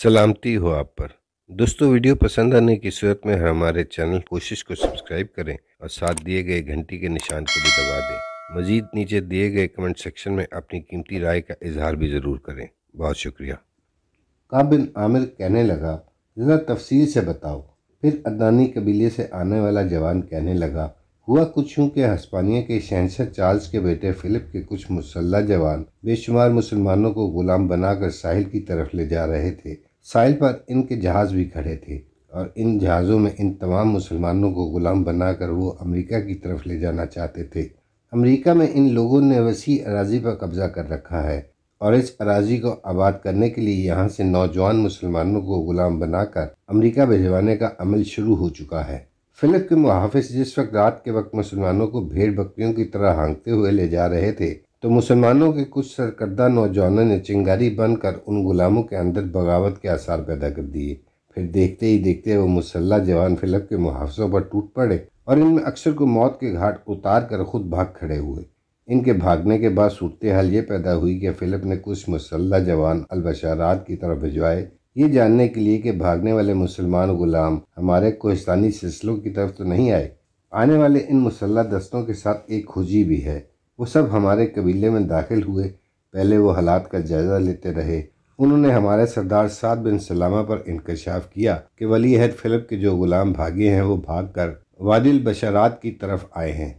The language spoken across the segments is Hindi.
सलामती हो आप पर दोस्तों वीडियो पसंद आने की सूरत में हमारे चैनल कोशिश को सब्सक्राइब करें और साथ दिए गए घंटी के निशान को भी दबा दें मज़ीद नीचे दिए गए कमेंट सेक्शन में अपनी कीमती राय का इजहार भी ज़रूर करें बहुत शुक्रिया काबिल आमिर कहने लगा ज़रा तफसील से बताओ फिर अदानी कबीले से आने वाला जवान कहने लगा हुआ कुछ यूँ कि हस्पानिया के शहनशाह चार्ल्स के बेटे फ़िलिप के कुछ मुसल्ला जवान बेशुमार मुसलमानों को गुलाम बनाकर साहिल की तरफ ले जा रहे थे साहिल पर इनके जहाज़ भी खड़े थे और इन जहाज़ों में इन तमाम मुसलमानों को गुलाम बनाकर वो अमेरिका की तरफ ले जाना चाहते थे अमेरिका में इन लोगों ने वसी अराजी पर कब्ज़ा कर रखा है और इस अराजी को आबाद करने के लिए यहाँ से नौजवान मुसलमानों को गुलाम बनाकर अमेरिका भिजवाने का अमल शुरू हो चुका है फिलिप के मुहाफिज जिस वक्त रात के वक्त मुसलमानों को भेड़ बकरियों की तरह हाँगते हुए ले जा रहे थे तो मुसलमानों के कुछ सरकर्दा नौजवानों ने चिंगारी बनकर उन गुलामों के अंदर बगावत के आसार पैदा कर दिए फिर देखते ही देखते वो मुसल्ला जवान फिलिप के मुहाफ़ों पर टूट पड़े और इनमें अक्सर को मौत के घाट उतार कर खुद भाग खड़े हुए इनके भागने के बाद सूरत हाल ये पैदा हुई कि फ़िलिप ने कुछ मुसल्ह जवान अलबशारात की तरफ भिजवाए ये जानने के लिए कि भागने वाले मुसलमान गुलाम हमारे कोहिस्तानी सिलसिलों की तरफ तो नहीं आए आने वाले इन मुसल्ला दस्तों के साथ एक खुजी भी है वो सब हमारे कबीले में दाखिल हुए पहले वो हालात का जायज़ा लेते रहे उन्होंने हमारे सरदार साद बिन सलामा पर इंकशाफ किया कि वली अहद फिलिप के जो गुलाम भागे हैं वो भाग कर वादिल बशरात की तरफ आए हैं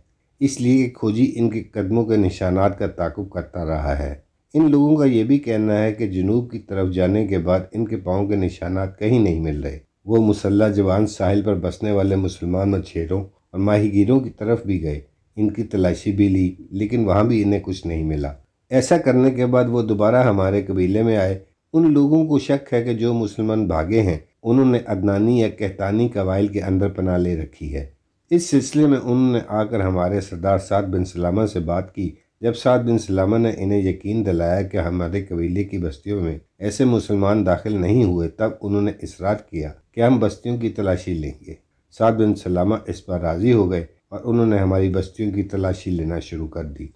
इसलिए खोजी इनके कदमों के निशानात का ताकुब करता रहा है इन लोगों का यह भी कहना है कि जनूब की तरफ जाने के बाद इनके पाँव के निशानात कहीं नहीं मिल रहे वो मुसल्ला जवान साहिल पर बसने वाले मुसलमान मछेरों और माहिगीरों की तरफ भी गए इनकी तलाशी भी ली लेकिन वहाँ भी इन्हें कुछ नहीं मिला ऐसा करने के बाद वो दोबारा हमारे कबीले में आए उन लोगों को शक है कि जो मुसलमान भागे हैं उन्होंने अदनानी या कहतानी कबाइल के अंदर पना ले रखी है इस सिलसिले में उन्होंने आकर हमारे सरदार साद बिन सलामा से बात की जब सात बिन सलामा ने इन्हें यकीन दिलाया कि हमारे कबीले की बस्तियों में ऐसे मुसलमान दाखिल नहीं हुए तब उन्होंने इसरार किया कि हम बस्तियों की तलाशी लेंगे सात बिन सलामा इस पर राज़ी हो गए और उन्होंने हमारी बस्तियों की तलाशी लेना शुरू कर दी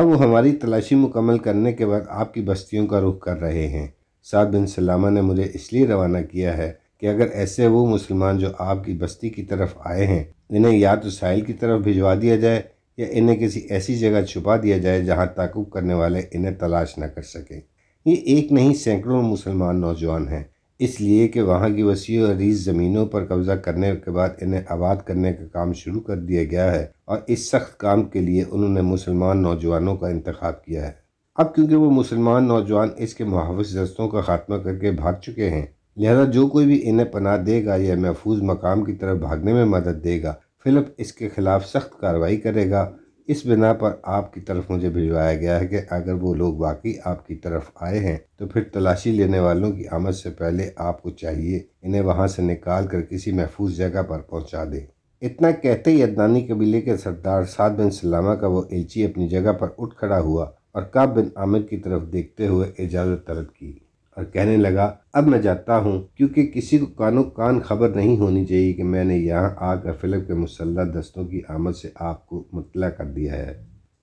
अब वो हमारी तलाशी मुकम्मल करने के बाद आपकी बस्तियों का रुख कर रहे हैं साद बिन सलामा ने मुझे इसलिए रवाना किया है कि अगर ऐसे वो मुसलमान जो आपकी बस्ती की तरफ आए हैं इन्हें या तो साहिल की तरफ भिजवा दिया जाए या इन्हें किसी ऐसी जगह छुपा दिया जाए जहां ताकुब करने वाले इन्हें तलाश न कर सकें ये एक नहीं सैकड़ों मुसलमान नौजवान हैं इसलिए कि वहाँ की वसी रीज ज़मीनों पर कब्ज़ा करने के बाद इन्हें आबाद करने का काम शुरू कर दिया गया है और इस सख्त काम के लिए उन्होंने मुसलमान नौजवानों का इंतखब किया है अब क्योंकि वो मुसलमान नौजवान इसके मुहावस दस्तों का खात्मा करके भाग चुके हैं लिहाजा जो कोई भी इन्हें पनाह देगा या महफूज मकाम की तरफ भागने में मदद देगा फ़िलिप इसके खिलाफ सख्त कार्रवाई करेगा इस बिना पर आपकी तरफ मुझे भिजवाया गया है कि अगर वो लोग वाकई आपकी तरफ आए हैं तो फिर तलाशी लेने वालों की आमद से पहले आपको चाहिए इन्हें वहाँ से निकाल कर किसी महफूज जगह पर पहुँचा दें इतना कहते ही अदनानी कबीले के सरदार साद बिन सलामा का वो एलची अपनी जगह पर उठ खड़ा हुआ और काब बिन आमिर की तरफ देखते हुए इजाज़त तलब की और कहने लगा अब मैं जाता हूँ क्योंकि किसी को कानो कान खबर नहीं होनी चाहिए कि मैंने यहाँ आकर फिलिप के मुसल्ह दस्तों की आमद से आपको मुतला कर दिया है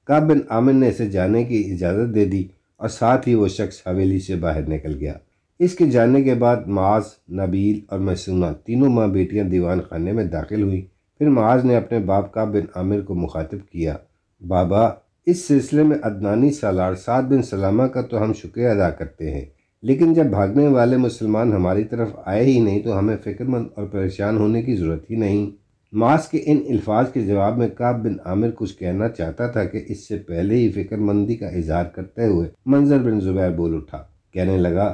का बिन आमिर ने इसे जाने की इजाज़त दे दी और साथ ही वो शख्स हवेली से बाहर निकल गया इसके जाने के बाद माज नबील और मसूमा तीनों माँ बेटियाँ दीवान खाने में दाखिल हुई फिर माज ने अपने बाप का बिन आमिर को मुखातिब किया बाबा इस सिलसिले में अदनानी सालार साद बिन सलामा का तो हम शुक्रिया अदा करते हैं लेकिन जब भागने वाले मुसलमान हमारी तरफ आए ही नहीं तो हमें फ़िक्रमंद और परेशान होने की ज़रूरत ही नहीं मास के इन अल्फाज के जवाब में काब बिन आमिर कुछ कहना चाहता था कि इससे पहले ही फ़िक्रमंदी का इजहार करते हुए मंजर बिन जुबैर बोल उठा कहने लगा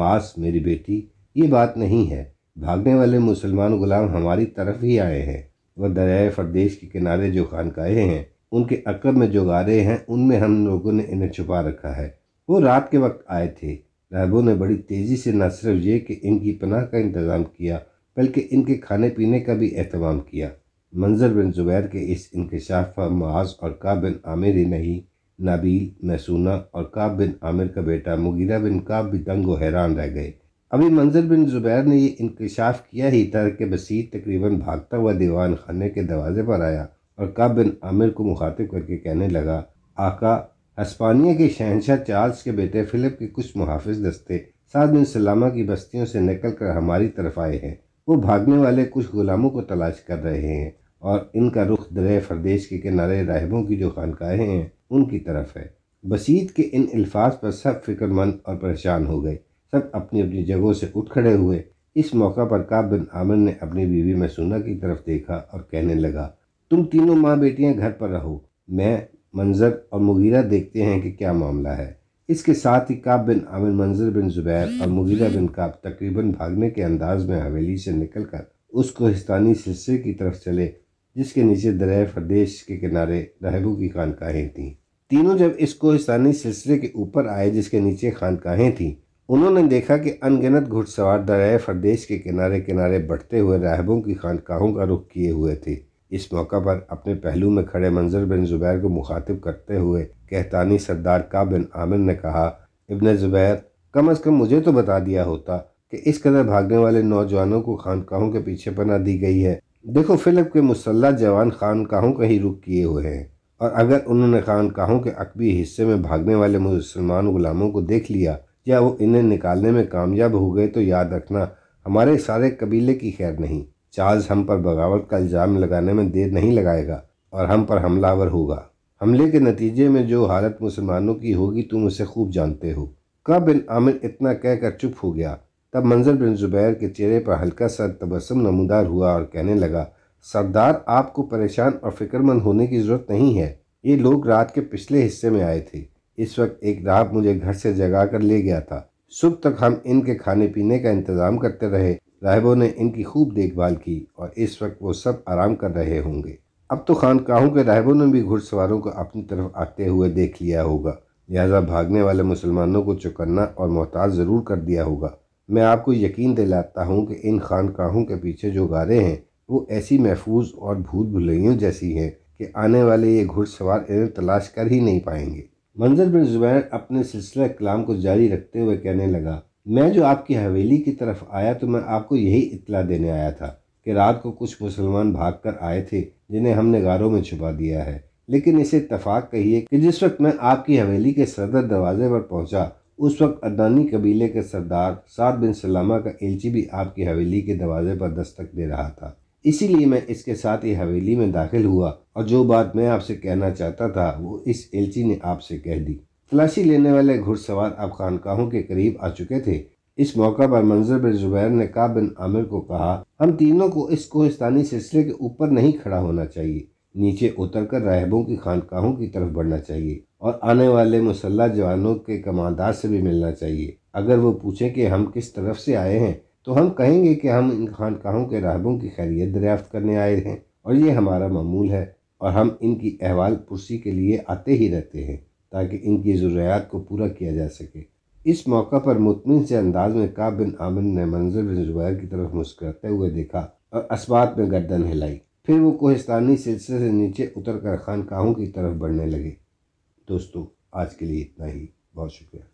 मास मेरी बेटी ये बात नहीं है भागने वाले मुसलमान गुलाम हमारी तरफ ही आए हैं वह दरिया फरदेश के किनारे जो खानकाहे हैं उनके अकब में जो गारे हैं उनमें हम लोगों ने इन्हें छुपा रखा है वो रात के वक्त आए थे राघव ने बड़ी तेज़ी से न सिर्फ ये कि इनकी पनाह का इंतज़ाम किया बल्कि इनके खाने पीने का भी अहतमाम किया मंजर बिन ज़ुबैर के इस इंकशाफ पर माज और का बिन आमिर ही नहीं नाबील मैसूना और काब बिन आमिर का बेटा मुगीरा बिन काब भी दंग हैरान रह गए अभी मंजर बिन ज़ुबैर ने यह इंकशाफ किया ही था कि बसीत तकरीबन भागता हुआ दीवान खाने के दरवाजे पर आया और काब बिन आमिर को मुखातिब करके कहने लगा आका हस्पानिया के शहनशाह चार्ल्स के बेटे फ़िलिप के कुछ मुहाफ़ दस्ते साद बिन सलामा की बस्तियों से निकल कर हमारी तरफ आए हैं वो भागने वाले कुछ गुलामों को तलाश कर रहे हैं और इनका रुख दर फरदेश के किनारे राहबों की जो खानकाहें हैं उनकी तरफ है बसीत के इन अल्फाज पर सब फिक्रमंद और परेशान हो गए सब अपनी अपनी जगहों से उठ खड़े हुए इस मौका पर काब बिन आमिर ने अपनी बीवी मैसूना की तरफ देखा और कहने लगा तुम तीनों माँ बेटियाँ घर पर रहो मैं मंजर और मुगीरा देखते हैं कि क्या मामला है इसके साथ ही काब बिन आमिर मंजर बिन ज़ुबैर और मुगीरा बिन काब तकरीबन भागने के अंदाज में हवेली से निकल कर उस कोहिस्तानी सिलसिले की तरफ चले जिसके नीचे दरिया फरदेश के किनारे रहबू की खानकाहें थीं तीनों जब इस कोहिस्तानी सिलसिले के ऊपर आए जिसके नीचे खानकाहें थीं उन्होंने देखा कि अनगिनत घुड़सवार दरिया फरदेश के किनारे किनारे बढ़ते हुए राहबों की खानकाहों का रुख किए हुए थे इस मौका पर अपने पहलू में खड़े मंजर बिन ज़ुबैर को मुखातिब करते हुए कहतानी सरदार का बिन आमिर ने कहा इबन ज़ुबैर कम अज़ कम मुझे तो बता दिया होता कि इस कदर भागने वाले नौजवानों को खानकाहों के पीछे पना दी गई है देखो फिलिप के मुसल्ला जवान खानकाहों का ही रुख किए हुए हैं और अगर उन्होंने खानकाहों के अकबी हिस्से में भागने वाले मुसलमान गुलामों को देख लिया या वो इन्हें निकालने में कामयाब हो गए तो याद रखना हमारे सारे कबीले की खैर नहीं चार्ज हम पर बगावत का इल्ज़ाम लगाने में देर नहीं लगाएगा और हम पर हमलावर होगा हमले के नतीजे में जो हालत मुसलमानों की होगी तुम उसे खूब जानते हो का बिन आमिर इतना कहकर चुप हो गया तब मंजर बिन जुबैर के चेहरे पर हल्का सा तबसम नमदार हुआ और कहने लगा सरदार आपको परेशान और फिक्रमंद होने की ज़रूरत नहीं है ये लोग रात के पिछले हिस्से में आए थे इस वक्त एक रात मुझे घर से जगा कर ले गया था सुबह तक हम इनके खाने पीने का इंतज़ाम करते रहे राहबों ने इनकी खूब देखभाल की और इस वक्त वो सब आराम कर रहे होंगे अब तो खानकाहों के राहबों ने भी घुड़सवारों को अपनी तरफ आते हुए देख लिया होगा लिहाजा भागने वाले मुसलमानों को चुकन्ना और मोहताज ज़रूर कर दिया होगा मैं आपको यकीन दिलाता हूँ कि इन खानकाहों के पीछे जो गारे हैं वो ऐसी महफूज और भूत भुलैयों जैसी हैं कि आने वाले ये घुड़सवार इन्हें तलाश कर ही नहीं पाएंगे मंजर बिन जुबैर अपने सिलसिला कलाम को जारी रखते हुए कहने लगा मैं जो आपकी हवेली की तरफ आया तो मैं आपको यही इतला देने आया था कि रात को कुछ मुसलमान भाग कर आए थे जिन्हें हमने गारों में छुपा दिया है लेकिन इसे इतफाक कहिए कि जिस वक्त मैं आपकी हवेली के सदर दरवाजे पर पहुंचा उस वक्त अदानी कबीले के सरदार साद बिन सलामा का एलची भी आपकी हवेली के दरवाजे पर दस्तक दे रहा था इसीलिए मैं इसके साथ ही हवेली में दाखिल हुआ और जो बात मैं आपसे कहना चाहता था वो इस एलची ने आपसे कह दी तलाशी लेने वाले घुड़सवार अब खानकाहों के करीब आ चुके थे इस मौका पर मंजर बिन जुबैर ने का बिन आमिर को कहा हम तीनों को इस कोहिस्तानी सिलसिले के ऊपर नहीं खड़ा होना चाहिए नीचे उतर कर राहबों की खानकाहों की तरफ बढ़ना चाहिए और आने वाले मुसल्ला जवानों के कमांदार से भी मिलना चाहिए अगर वो पूछें कि हम किस तरफ से आए हैं तो हम कहेंगे कि हम इन खानकाहों के राहबों की खैरियत दरियाफ्त करने आए हैं और ये हमारा मामूल है और हम इनकी अहवाल पुरसी के लिए आते ही रहते हैं ताकि इनकी ज़रूरियात को पूरा किया जा सके इस मौका पर मुतमिन से अंदाज में का बिन आमिन ने मंजर बिन जुबैर की तरफ मुस्कराते हुए देखा और इस्बात में गर्दन हिलाई फिर वो कोहिस्तानी सिलसिले से नीचे उतर कर खानकाहों की तरफ बढ़ने लगे दोस्तों आज के लिए इतना ही बहुत शुक्रिया